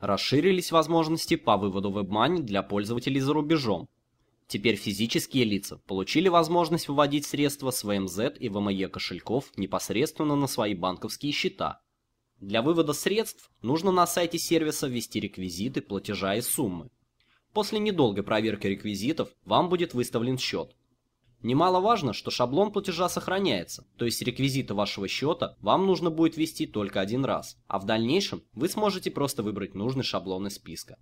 Расширились возможности по выводу WebMoney для пользователей за рубежом. Теперь физические лица получили возможность выводить средства с ВМЗ и ВМЕ кошельков непосредственно на свои банковские счета. Для вывода средств нужно на сайте сервиса ввести реквизиты платежа и суммы. После недолгой проверки реквизитов вам будет выставлен счет, Немаловажно, что шаблон платежа сохраняется, то есть реквизиты вашего счета вам нужно будет ввести только один раз, а в дальнейшем вы сможете просто выбрать нужный шаблон из списка.